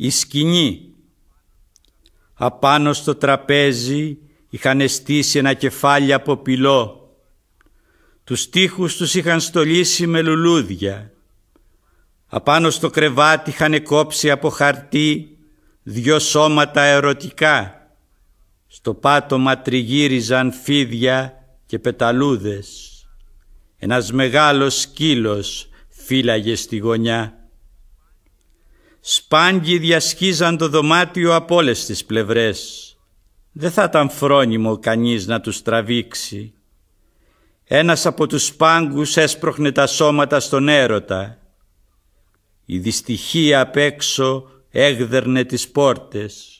η σκηνή. Απάνω στο τραπέζι είχαν αισθήσει ένα κεφάλι από πυλό. Τους τοίχους τους είχαν στολίσει με λουλούδια. Απάνω στο κρεβάτι είχαν κόψει από χαρτί δυο σώματα ερωτικά. Στο πάτωμα τριγύριζαν φίδια και πεταλούδες. Ένας μεγάλος σκύλος φύλαγε στη γωνιά. Σπάνγκοι διασχίζαν το δωμάτιο από όλες τις πλευρές. Δεν θα ήταν φρόνιμο κανείς να τους τραβήξει. Ένας από τους σπάγκους έσπροχνε τα σώματα στον έρωτα. Η δυστυχία απ' έξω έγδερνε τις πόρτες.